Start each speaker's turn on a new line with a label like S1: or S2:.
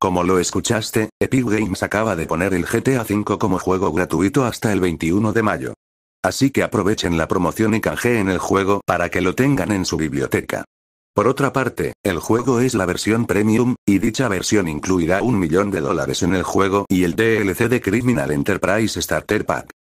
S1: Como lo escuchaste, Epic Games acaba de poner el GTA V como juego gratuito hasta el 21 de mayo. Así que aprovechen la promoción y canjeen el juego para que lo tengan en su biblioteca. Por otra parte, el juego es la versión premium, y dicha versión incluirá un millón de dólares en el juego y el DLC de Criminal Enterprise Starter Pack.